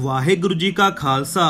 ਵਾਹਿਗੁਰੂ ਜੀ ਕਾ ਖਾਲਸਾ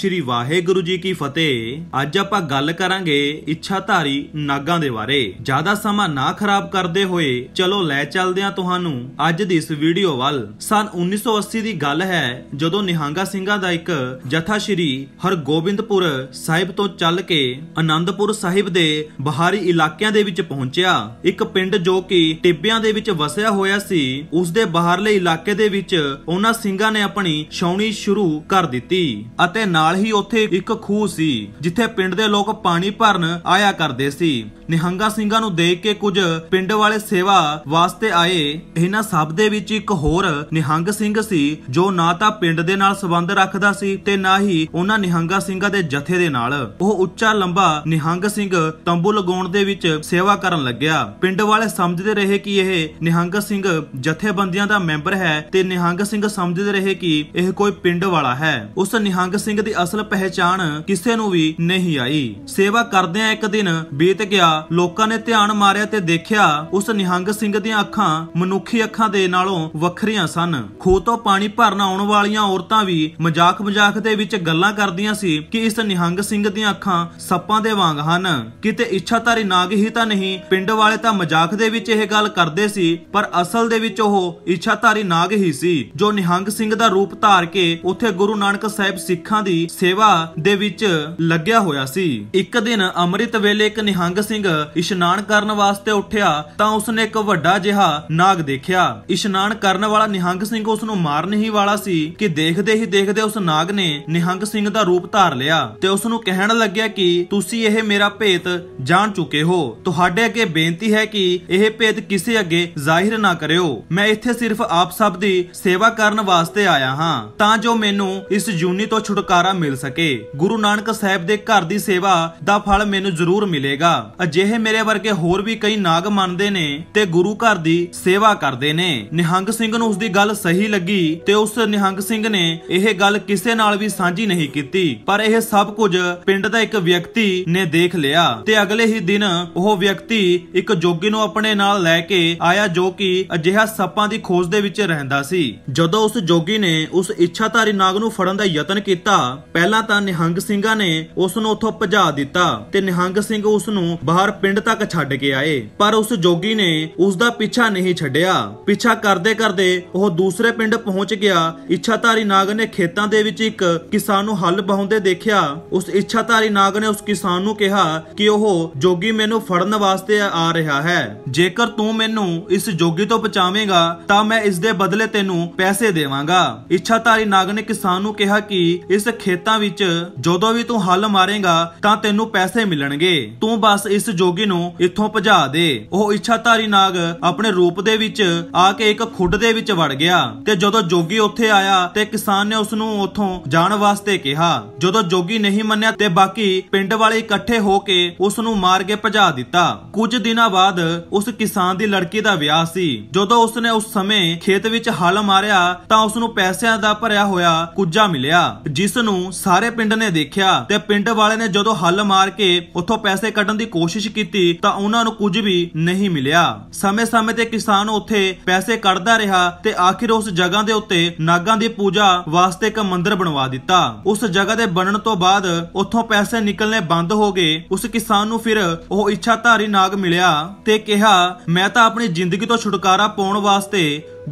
ਸ੍ਰੀ ਵਾਹਿਗੁਰੂ ਜੀ ਕੀ ਫਤਿਹ ਅੱਜ ਆਪਾਂ ਗੱਲ ਕਰਾਂਗੇ ਇੱਛਾਧਾਰੀ ਨਾਗਾਂ ਦੇ ਬਾਰੇ ਜ਼ਿਆਦਾ ਸਮਾਂ ਨਾ ਖਰਾਬ ਕਰਦੇ ਹੋਏ ਚਲੋ ਲੈ ਚੱਲਦੇ ਆ ਤੁਹਾਨੂੰ ਅੱਜ ਦੀ ਇਸ ਵੀਡੀਓ ਵੱਲ ਸਨ 1980 ਦੀ ਗੱਲ ਹੈ ਜਦੋਂ ਨਿਹੰਗਾ ਸਿੰਘਾਂ ਦਾ ਇੱਕ ਜਥਾ ਸ੍ਰੀ ਹਰਗੋਬਿੰਦਪੁਰ ਸਾਹਿਬ ਤੋਂ ਚੱਲ ਕੇ ਆਨੰਦਪੁਰ ਸਾਹਿਬ ਦੇ ਬਹਾਰੀ ਇਲਾਕਿਆਂ ਦੇ ਵਿੱਚ ਪਹੁੰਚਿਆ ਇੱਕ ਪਿੰਡ ਜੋ ਕਿ ਟਿੱਬਿਆਂ ਦੇ ਵਿੱਚ ਵਸਿਆ ਹੋਇਆ ਸੀ ਉਸ ਦੇ ਬਾਹਰਲੇ ਇਲਾਕੇ ਦੇ ਵਿੱਚ ਉਹਨਾਂ ਸਿੰਘਾਂ ਨੇ ਆਪਣੀ ਸ਼ੌਣੀ ਲਈ ਸ਼ੁਰੂ ਕਰ ਦਿੱਤੀ ਅਤੇ ਨਾਲ ਹੀ ਉੱਥੇ ਇੱਕ ਖੂਹ ਸੀ ਜਿੱਥੇ ਪਿੰਡ ਦੇ ਲੋਕ ਪਾਣੀ ਭਰਨ ਆਇਆ ਕਰਦੇ ਸੀ ਨਿਹੰਗਾ ਸਿੰਘਾਂ ਨੂੰ ਦੇਖ ਕੇ ਕੁਝ ਪਿੰਡ ਵਾਲੇ ਸੇਵਾ ਵਾਸਤੇ ਆਏ ਇਹਨਾਂ ਸਭ ਦੇ ਵਿੱਚ ਇੱਕ ਹੋਰ ਨਿਹੰਗ ਸਿੰਘ ਸੀ ਜੋ ਨਾ ਤਾਂ ਪਿੰਡ ਦੇ ਨਾਲ ਸੰਬੰਧ ਰੱਖਦਾ ਸੀ ਤੇ ਨਾ ਹੀ ਉਹਨਾਂ ਨਿਹੰਗਾ ਸਿੰਘਾਂ ਦੇ ਜਥੇ ਦੇ ਨਾਲ ਉਹ ਉੱਚਾ ਲੰਬਾ ਨਿਹੰਗ ਸਿੰਘ ਤੰਬੂ ਲਗਾਉਣ ਦੇ ਵਿੱਚ ਸੇਵਾ ਕਰਨ ਲੱਗਿਆ ਪਿੰਡ ਵਾਲੇ ਸਮਝਦੇ ਰਹੇ ਕਿ ਇਹ ਨਿਹੰਗ ਸਿੰਘ ਜਥੇਬੰਦੀਆਂ ਦਾ ਮੈਂਬਰ ਹੈ ਤੇ ਨਿਹੰਗ ਸਿੰਘ ਸਮਝਦੇ ਰਹੇ ਕਿ ਇਹ ਕੋਈ ਪਿੰਡ ਵਾਲਾ ਹੈ ਉਸ ਨਿਹੰਗ ਸਿੰਘ ਦੀ ਅਸਲ ਪਹਿਚਾਣ ਕਿਸੇ ਨੂੰ ਵੀ ਨਹੀਂ ਆਈ ਸੇਵਾ ਕਰਦਿਆਂ ਇੱਕ ਦਿਨ ਬੀਤ ਗਿਆ ਲੋਕਾਂ ਨੇ ਧਿਆਨ ਮਾਰਿਆ ਤੇ ਦੇਖਿਆ ਉਸ ਨਿਹੰਗ ਸਿੰਘ ਦੀਆਂ ਅੱਖਾਂ ਮਨੁੱਖੀ ਅੱਖਾਂ ਦੇ ਨਾਲੋਂ ਵੱਖਰੀਆਂ ਸਨ ਖੂਹ ਤੋਂ ਪਾਣੀ ਭਰਨ ਆਉਣ ਵਾਲੀਆਂ ਔਰਤਾਂ ਵੀ ਮਜ਼ਾਕ-ਮਜ਼ਾਕ ਦੇ ਵਿੱਚ ਗੱਲਾਂ ਕਰਦੀਆਂ ਸੀ ਕਿ ਇਸ ਨਿਹੰਗ ਸਿੰਘ ਦੀਆਂ ਅੱਖਾਂ ਸੱਪਾਂ ਦੇ ਵਾਂਗ ਹਨ ਕਿਤੇ ਇੱਛਾਧਾਰੀ ਨਾਗ ਹੀ ਤਾਂ ਨਹੀਂ ਪਿੰਡ ਵਾਲੇ ਤਾਂ ਮਜ਼ਾਕ ਦੇ ਵਿੱਚ ਇਹ ਗੱਲ ਕਰਦੇ ਸੀ ਪਰ ਅਸਲ ਦੇ ਵਿੱਚ ਉਹ ਇੱਛਾਧਾਰੀ ਨਾਗ ਹੀ ਸੀ ਜੋ ਨਿਹੰਗ ਸਿੰਘ ਦਾ ਰੂਪ ਧਾਰ ਕੇ ਉੱਥੇ ਗੁਰੂ ਨਾਨਕ ਸਾਹਿਬ ਸਿੱਖਾਂ ਦੀ ਸੇਵਾ ਦੇ ਵਿੱਚ ਲੱਗਿਆ ਹੋਇਆ ਸੀ ਇੱਕ ਦਿਨ ਅੰਮ੍ਰਿਤ ਵੇਲੇ ਇੱਕ ਨਿਹੰਗ ਸਿੰਘ ਇਸ਼ਨਾਨ ਕਰਨ ਵਾਸਤੇ ਉੱਠਿਆ ਤਾਂ ਉਸਨੇ ਇੱਕ ਵੱਡਾ ਜਿਹਾ ਨਾਗ ਦੇਖਿਆ ਇਸ਼ਨਾਨ ਕਰਨ ਵਾਲਾ ਨਿਹੰਗ ਸਿੰਘ ਉਸ ਨੂੰ ਮਾਰਨ ਹੀ ਵਾਲਾ ਸੀ ਕਿ ਦੇਖਦੇ ਹੀ ਦੇਖਦੇ ਉਸ ਨਾਗ ਨੇ ਨਿਹੰਗ ਸਿੰਘ ਦਾ ਰੂਪ ਧਾਰ ਲਿਆ ਤੇ ਉਸ ਨੂੰ ਕਹਿਣ ਲੱਗਿਆ ਕਿ ਤੁਸੀਂ ਇਹ ਮੇਰਾ ਭੇਤ ਜਾਣ ਚੁੱਕੇ ਹੋ ਤੁਹਾਡੇ ਅੱਗੇ ਬੇਨਤੀ ਹੈ ਕਿ ਇਹ ਭੇਤ ਕਿਸੇ ਅੱਗੇ ਜ਼ਾਹਿਰ ਨਾ ਕਰਿਓ ਮੈਂ ਇੱਥੇ ਸਿਰਫ ਆਪ ਸਭ ਦੀ ਸੇਵਾ ਕਰਨ ਵਾਸਤੇ ਆਇਆ ਹਾਂ ਤਾਂ ਜੋ ਮੈਨੂੰ ਇਸ ਜੂਨੀ ਤੋਂ ਛੁਟਕਾਰਾ ਮਿਲ ਸਕੇ ਗੁਰੂ ਨਾਨਕ ਸਾਹਿਬ ਦੇ ਘਰ ਦੀ ਸੇਵਾ ਦਾ ਫਲ ਮੈਨੂੰ ਜ਼ਰੂਰ ਮਿਲੇਗਾ ਅਜਿਹੇ ਮੇਰੇ ਵਰਗੇ ਹੋਰ ਵੀ ਕਈ ਨਾਗ ਮੰਨਦੇ ਨੇ ਤੇ ਗੁਰੂ ਘਰ ਦੀ ਸੇਵਾ ਕਰਦੇ ਨੇ ਨਿਹੰਗ ਸਿੰਘ ਨੂੰ ਉਸ ਦੀ ਗੱਲ ਸਹੀ ਲੱਗੀ ਤੇ ਉਸ ਨਿਹੰਗ ਸਿੰਘ ਨੇ ਇਹ ਗੱਲ ਕਿਸੇ ਨਾਲ ਵੀ ਸਾਂਝੀ ਨਹੀਂ ਕੀਤੀ ਪਰ ਇਹ ਸਭ ਕੁਝ ਪਿੰਡ ਦਾ ਇੱਕ ਵਿਅਕਤੀ ਨੇ ਦੇਖ ਲਿਆ ਤੇ ਅਗਲੇ ਹੀ ਦਿਨ ਉਹ ਵਿਅਕਤੀ ਇੱਕ ਜੋਗੀ ਨੂੰ ਆਪਣੇ ਨਾਲ ਲੈ ਕੇ ਆਇਆ ਜੋ ਕਿ ਅਜਿਹਾ ਸੱਪਾਂ ਦੀ ਖੋਜ ਦੇ ਵਿੱਚ ਰਹਿੰਦਾ ਸੀ ਜਦੋਂ ਉਸ ਜੋਗੀ ਨੇ ਉਸ ਇੱਛਾਧਾਰੀ ਨਾਗ ਨੂੰ ਫੜਨ ਦਾ ਯਤਨ ਕੀਤਾ ਪਹਿਲਾਂ ਤਾਂ ਨਿਹੰਗ ਸਿੰਘਾਂ ਨੇ ਉਸ ਨੂੰ ਉੱਥੋਂ ਭਜਾ ਦਿੱਤਾ ਤੇ ਨਿਹੰਗ ਸਿੰਘ ਉਸ ਨੂੰ ਬਾਹਰ ਪਿੰਡ ਤੱਕ ਛੱਡ ਕੇ ਆਏ ਪਰ ਉਸ ਜੋਗੀ ਨੇ ਉਸ ਦਾ ਪਿੱਛਾ ਨਹੀਂ ਛੱਡਿਆ ਪਿੱਛਾ ਕਰਦੇ ਕਰਦੇ ਉਹ ਦੂਸਰੇ ਪਿੰਡ ਪਹੁੰਚ ਗਿਆ ਇੱਛਾਧਾਰੀ ਨਾਗ ਨੇ ਖੇਤਾਂ ਦੇ ਵਿੱਚ ਇੱਕ ਕਿਸਾਨ ਨੂੰ ਹੱਲ ਬਹਾਉਂਦੇ ਦੇਖਿਆ ਉਸ ਇੱਛਾਧਾਰੀ ਨਾਗ ਨੇ ਉਸ ਕਿਸਾਨ ਨੂੰ ਕਿਹਾ ਕਿ ਉਹ ਜੋਗੀ ਮੈਨੂੰ ਫੜਨ ਵਾਸਤੇ ਆ ਰਿਹਾ ਹੈ ਜੇਕਰ ਤੂੰ ਮੈਨੂੰ ਇਸ ਜੋਗੀ ਤੋਂ ਬਚਾਵੇਂਗਾ ਤਾਂ ਮੈਂ ਇਸ ਦੇ ਬਦਲੇ ਤੈਨੂੰ ਪੈਸੇ ਦੇਵਾਂਗਾ ਇੱਛਾਧਾਰੀ ਨਾਗ ਨੇ ਕਿਸਾਨ ਨੂੰ ਕਿਹਾ ਕਿ ਇਸ ਖੇਤਾਂ ਵਿੱਚ ਜਦੋਂ ਵੀ ਤੂੰ ਹੱਲ ਮਾਰੇਗਾ ਤਾਂ ਤੈਨੂੰ ਪੈਸੇ ਮਿਲਣਗੇ ਤੂੰ ਬਸ ਇਸ ਜੋਗੀ ਨੂੰ ਇੱਥੋਂ ਭਜਾ ਦੇ ਉਹ ਇੱਛਾਧਾਰੀ ਨਾਗ ਆਪਣੇ ਰੂਪ ਦੇ ਵਿੱਚ ਆ ਕੇ ਇੱਕ ਖੁੱਡ ਦੇ ਵਿੱਚ ਵੜ ਗਿਆ ਤੇ ਜਦੋਂ ਜੋਗੀ ਉੱਥੇ ਆਇਆ ਤੇ ਕਿਸਾਨ ਨੇ ਉਸ ਨੂੰ ਉੱਥੋਂ ਜਾਣ ਵਾਸਤੇ ਕਿਹਾ ਜਦੋਂ ਜੋਗੀ ਨਹੀਂ ਮੰਨਿਆ ਤੇ ਬਾਕੀ ਪਿੰਡ ਵਾਲੇ ਇਕੱਠੇ ਹੋ ਕੇ ਉਸ ਨੂੰ ਮਾਰ ਕੇ ਭਜਾ ਦਿੱਤਾ ਕੁਝ ਦਿਨਾਂ ਬਾਅਦ ਉਸ ਕਿਸਾਨ ਦੀ ਲੜਕੀ ਦਾ ਵਿਆਹ ਸੀ ਜਦੋਂ ਉਸ ਨੇ ਉਸ ਸਮੇਂ ਖੇਤ ਵਿੱਚ ਹਲ ਮਾਰਿਆ ਤਾਂ ਉਸ ਨੂੰ ਪੈਸਿਆਂ ਦਾ ਹੋਇਆ ਹੋਇਆ ਕੁੱਜਾ ਮਿਲਿਆ ਜਿਸ ਨੂੰ ਸਾਰੇ ਪਿੰਡ ਨੇ ਦੇਖਿਆ ਤੇ ਪਿੰਡ ਵਾਲੇ ਨੇ ਜਦੋਂ ਹੱਲ ਮਾਰ ਕੇ ਉੱਥੋਂ ਪੈਸੇ ਕੱਢਣ ਦੀ ਕੋਸ਼ਿਸ਼ ਕੀਤੀ ਤਾਂ ਉਹਨਾਂ ਨੂੰ ਕੁਝ ਵੀ ਨਹੀਂ ਮਿਲਿਆ ਸਮੇਂ-ਸਮੇਂ ਤੇ ਕਿਸਾਨ ਉੱਥੇ ਪੈਸੇ ਕੱਢਦਾ ਰਿਹਾ ਤੇ ਆਖਿਰ ਉਸ ਜਗ੍ਹਾ ਦੇ ਉੱਤੇ ਨਾਗਾਂ ਦੀ ਪੂਜਾ ਵਾਸਤੇ ਇੱਕ ਮੰਦਿਰ ਬਣਵਾ ਦਿੱਤਾ ਉਸ ਜਗ੍ਹਾ ਦੇ ਬਣਨ ਤੋਂ ਬਾਅਦ ਉੱਥੋਂ ਪੈਸੇ ਨਿਕਲਨੇ ਬੰਦ ਹੋ ਗਏ ਉਸ ਕਿਸਾਨ ਨੂੰ ਫਿਰ ਉਹ ਇੱਛਾਧਾਰੀ ਨਾਗ ਮਿਲਿਆ ਤੇ ਕਿਹਾ ਮੈਂ ਤਾਂ ਆਪਣੀ ਜ਼ਿੰਦਗੀ ਤੋਂ ਛੁਟਕਾਰਾ ਪਾਉਣ ਵਾਸਤੇ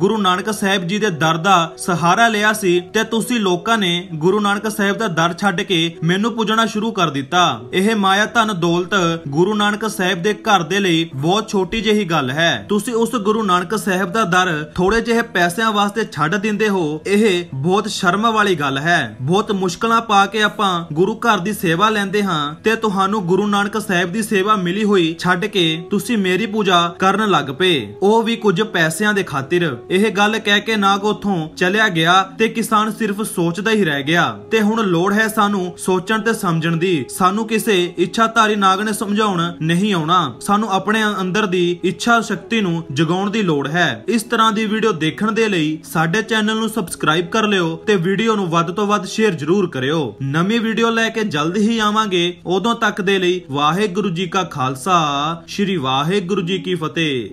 ਗੁਰੂ ਨਾਨਕ ਸਾਹਿਬ ਜੀ ਦੇ ਦਰ ਦਾ ਸਹਾਰਾ ਲਿਆ ਸੀ ਤੇ ਤੁਸੀਂ ਲੋਕਾਂ ਨੇ ਗੁਰੂ ਨਾਨਕ ਸਾਹਿਬ ਦਾ ਦਰ ਛੱਡ ਕੇ ਮੈਨੂੰ ਪੁੱਜਣਾ ਸ਼ੁਰੂ ਕਰ ਦਿੱਤਾ ਇਹ ਮਾਇਆ ਧਨ ਦੌਲਤ ਗੁਰੂ ਨਾਨਕ ਸਾਹਿਬ ਦੇ ਘਰ ਦੇ ਲਈ ਬਹੁਤ ਛੋਟੀ ਜਿਹੀ ਗੱਲ ਹੈ ਤੁਸੀਂ ਉਸ ਗੁਰੂ ਨਾਨਕ ਸਾਹਿਬ ਦਾ ਦਰ ਥੋੜੇ ਜਿਹੇ ਪੈਸਿਆਂ ਵਾਸਤੇ ਛੱਡ ਦਿੰਦੇ ਹੋ ਇਹ ਬਹੁਤ ਸ਼ਰਮ ਵਾਲੀ ਗੱਲ ਹੈ ਬਹੁਤ ਮੁਸ਼ਕਲਾਂ ਪਾ ਕੇ ਆਪਾਂ ਗੁਰੂ ਘਰ ਦੀ ਸੇਵਾ ਲੈਂਦੇ ਹਾਂ ਤੇ ਤੁਹਾਨੂੰ ਗੁਰੂ ਨਾਨਕ ਸਾਹਿਬ ਦੀ ਸੇਵਾ ਮਿਲੀ ਹੋਈ ਛੱਡ ਕੇ ਤੁਸੀਂ ਮੇਰੀ ਪੂਜਾ ਕਰਨ ਲੱਗ ਪਏ ਉਹ ਵੀ ਕੁਝ ਪੈਸਿਆਂ ਦੇ ਖਾਤਰ ਇਹ ਗੱਲ ਕਹਿ ਕੇ ਨਾਗ ਉਥੋਂ ਚਲਿਆ ਗਿਆ ਤੇ ਕਿਸਾਨ ਸਿਰਫ ਸੋਚਦਾ ਹੀ ਰਹਿ ਗਿਆ ਤੇ ਹੁਣ ਲੋੜ ਹੈ ਸਾਨੂੰ ਸੋਚਣ ਤੇ ਸਮਝਣ ਦੀ ਸਾਨੂੰ ਕਿਸੇ ਇੱਛਾਧਾਰੀ ਨਾਗ ਨੇ ਸਮਝਾਉਣ ਨਹੀਂ ਆਉਣਾ ਸਾਨੂੰ ਆਪਣੇ ਅੰਦਰ ਦੀ ਇੱਛਾ ਸ਼ਕਤੀ ਨੂੰ ਜਗਾਉਣ ਦੀ ਲੋੜ ਹੈ ਇਸ ਤਰ੍ਹਾਂ ਦੀ ਵੀਡੀਓ ਦੇਖਣ ਦੇ ਲਈ ਸਾਡੇ ਚੈਨਲ ਨੂੰ ਸਬਸਕ੍ਰਾਈਬ ਕਰ ਲਿਓ ਤੇ ਵੀਡੀਓ ਨੂੰ ਵੱਧ ਤੋਂ ਵੱਧ ਸ਼ੇਅਰ ਜ਼ਰੂਰ ਕਰਿਓ ਨਵੀਂ ਵੀਡੀਓ ਲੈ ਕੇ ਜਲਦ ਹੀ ਆਵਾਂਗੇ ਉਦੋਂ ਤੱਕ ਦੇ ਲਈ ਵਾਹਿਗੁਰੂ ਜੀ ਕਾ ਖਾਲਸਾ ਸ੍ਰੀ ਵਾਹਿਗੁਰੂ ਜੀ ਕੀ ਫਤਿਹ